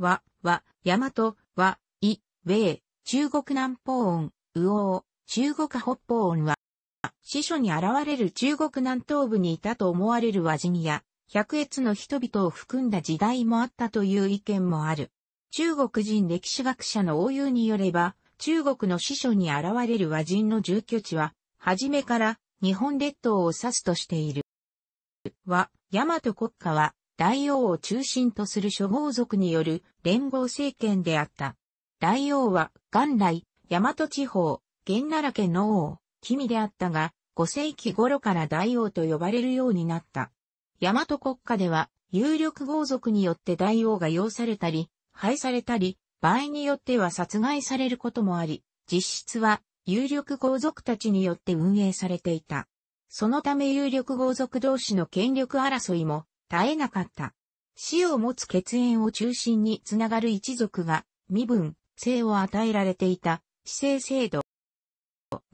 和、和、大和、和、い、米、中国南方音、おう、中国北方音は、司書に現れる中国南東部にいたと思われる和人や、百越の人々を含んだ時代もあったという意見もある。中国人歴史学者の応用によれば、中国の司書に現れる和人の住居地は、初めから日本列島を指すとしている。和、大和国家は、大王を中心とする諸豪族による連合政権であった。大王は元来、大和地方、源奈良県の王、君であったが、5世紀頃から大王と呼ばれるようになった。大和国家では、有力豪族によって大王が要されたり、廃されたり、場合によっては殺害されることもあり、実質は有力豪族たちによって運営されていた。そのため有力豪族同士の権力争いも絶えなかった。死を持つ血縁を中心につながる一族が身分、性を与えられていた、死生制度。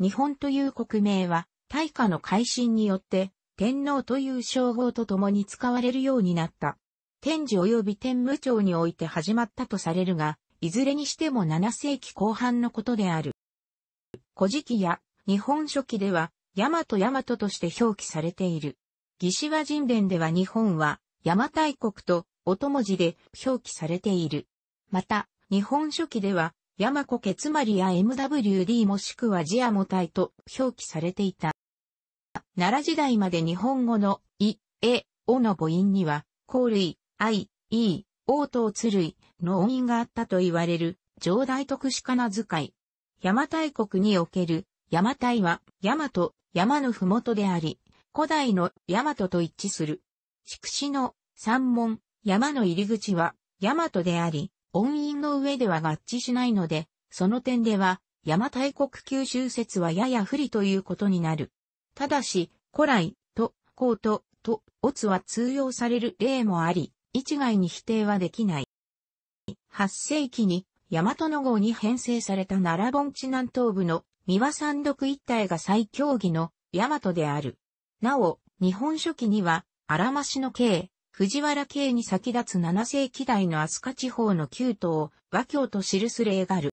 日本という国名は、大化の改新によって、天皇という称号と共に使われるようになった。天寿及び天武朝において始まったとされるが、いずれにしても7世紀後半のことである。古事記や日本書紀では、大和大和として表記されている。義士和人伝では日本は、邪馬台国と音文字で表記されている。また、日本書紀では、山子家つまりや MWD もしくはジアモ隊と表記されていた。奈良時代まで日本語のい、え、おの母音には、甲類、愛、いい、と答つ類の音韻があったと言われる、上代特殊かな遣い。邪馬台国における、邪馬台は、山と山のふもとであり、古代の大和と一致する。筑紫の山門、山の入り口は大和であり、音韻の上では合致しないので、その点では、邪馬台国九州説はやや不利ということになる。ただし、古来、と、こうと、と、オツは通用される例もあり、一概に否定はできない。8世紀に、大和の号に編成された奈良盆地南東部の三輪山麓一帯が最強義の大和である。なお、日本書紀には、荒しの慶、藤原慶に先立つ7世紀代の飛鳥地方の旧都和京と記す例がある。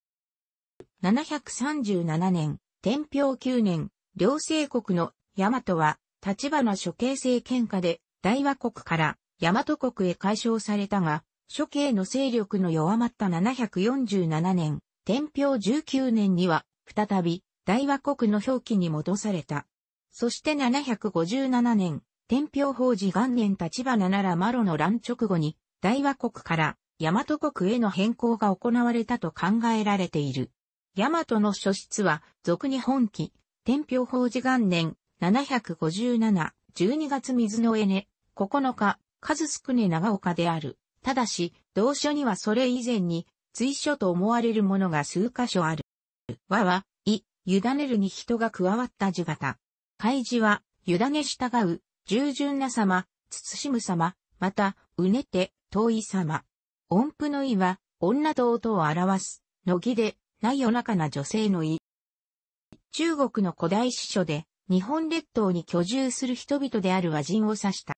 737年、天平9年、両政国の大和は、立花諸慶政権下で、大和国から大和国へ解消されたが、諸刑の勢力の弱まった747年、天平19年には、再び、大和国の表記に戻された。そして757年、天平法寺元年立花ならマロの乱直後に、大和国から大和国への変更が行われたと考えられている。大和の書室は、俗に本記、天平法寺元年、757、12月水のエネ、9日、数少ね長岡である。ただし、同書にはそれ以前に、追書と思われるものが数箇所ある。和は、い、委ねるに人が加わった字型。開示は、委ね従う、従順な様、慎む様、また、うねて、遠い様。音符の意は、女と音を表す、のぎで、ない夜中な女性の意。中国の古代史書で、日本列島に居住する人々である和人を指した。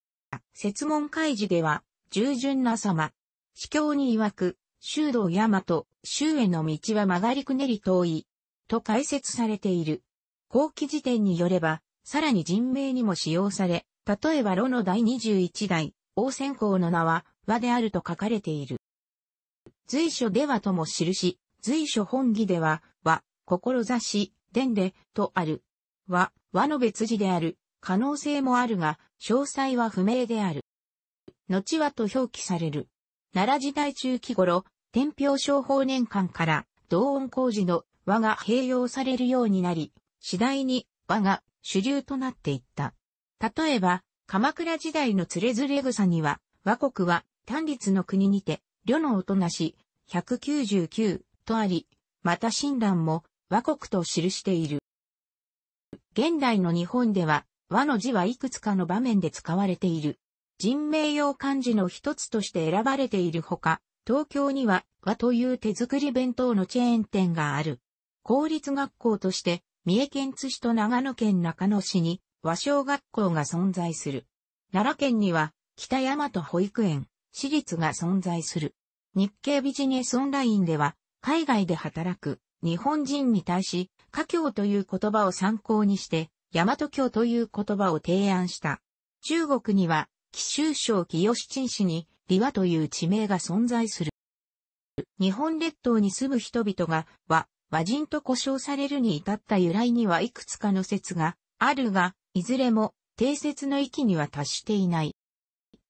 説問開示では、従順な様。司教に曰く、修道大和、修への道は曲がりくねり遠い、と解説されている。後期辞典によれば、さらに人名にも使用され、例えば炉の第21代、王仙公の名は、和であると書かれている。随所ではとも記し、随所本義では、和、志、伝で、とある。和、和の別字である、可能性もあるが、詳細は不明である。後はと表記される。奈良時代中期頃、天平商法年間から、同音工事の和が併用されるようになり、次第に和が主流となっていった。例えば、鎌倉時代のつれずれ草には、和国は、単立の国にて、旅のおとなし、199とあり、また親鸞も、和国と記している。現代の日本では、和の字はいくつかの場面で使われている。人名用漢字の一つとして選ばれているほか、東京には和という手作り弁当のチェーン店がある。公立学校として三重県津市と長野県中野市に和小学校が存在する。奈良県には北大和保育園、私立が存在する。日経ビジネスオンラインでは海外で働く日本人に対し、家僑という言葉を参考にして、大和教という言葉を提案した。中国には、貴州省清七市に、リ和という地名が存在する。日本列島に住む人々が和魔人と呼称されるに至った由来にはいくつかの説があるが、いずれも定説の域には達していない。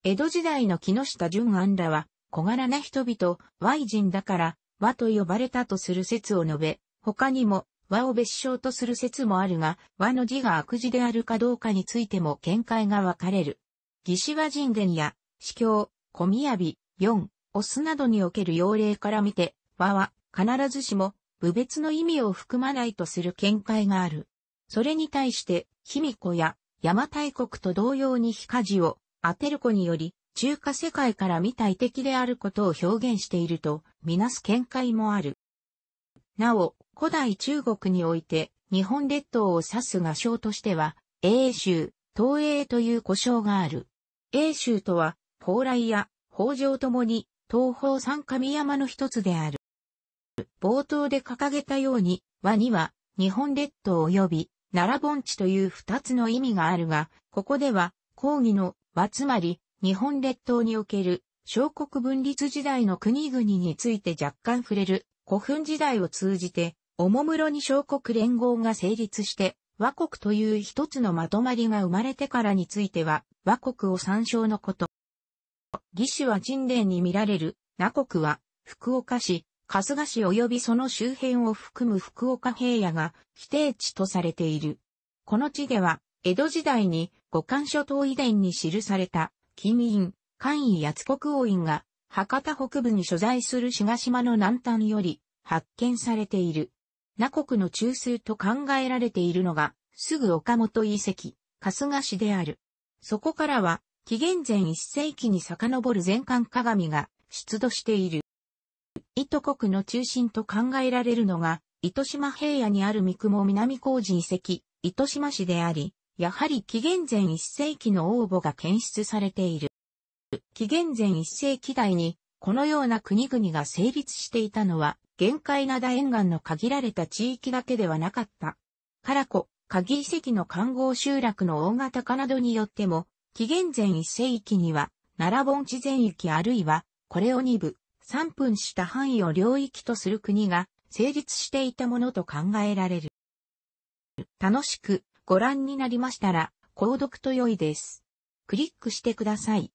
江戸時代の木下淳安らは、小柄な人々、Y 人だから、和と呼ばれたとする説を述べ、他にも、和を別称とする説もあるが、和の字が悪字であるかどうかについても見解が分かれる。義士和人伝や、司教、小宮雅、四、オスなどにおける要例から見て、和は必ずしも無別の意味を含まないとする見解がある。それに対して、卑弥呼や邪馬台国と同様に非火事を当てる子により、中華世界から見た異的であることを表現していると、みなす見解もある。なお、古代中国において、日本列島を指す画商としては、英州、東英という呼称がある。英州とは、蓬莱や北条ともに、東方三上山の一つである。冒頭で掲げたように、和には、日本列島及び、奈良盆地という二つの意味があるが、ここでは、抗議の和つまり、日本列島における、小国分立時代の国々について若干触れる、古墳時代を通じて、おもむろに小国連合が成立して、和国という一つのまとまりが生まれてからについては、和国を参照のこと。義手は人伝に見られる、那国は、福岡市、春日市及びその周辺を含む福岡平野が否定地とされている。この地では、江戸時代に五冠諸島遺伝に記された、金印、官位八国王院が、博多北部に所在する志賀島の南端より発見されている。那国の中枢と考えられているのが、すぐ岡本遺跡、春日市である。そこからは、紀元前1世紀に遡る全館鏡が出土している。糸国の中心と考えられるのが、糸島平野にある三雲南工事遺跡、糸島市であり、やはり紀元前1世紀の応募が検出されている。紀元前1世紀代に、このような国々が成立していたのは、限界灘沿岸の限られた地域だけではなかった。からこ、鍵遺跡の環合集落の大型化などによっても、紀元前1世紀には、奈良盆地全域あるいは、これを二部、3分した範囲を領域とする国が成立していたものと考えられる。楽しくご覧になりましたら、購読と良いです。クリックしてください。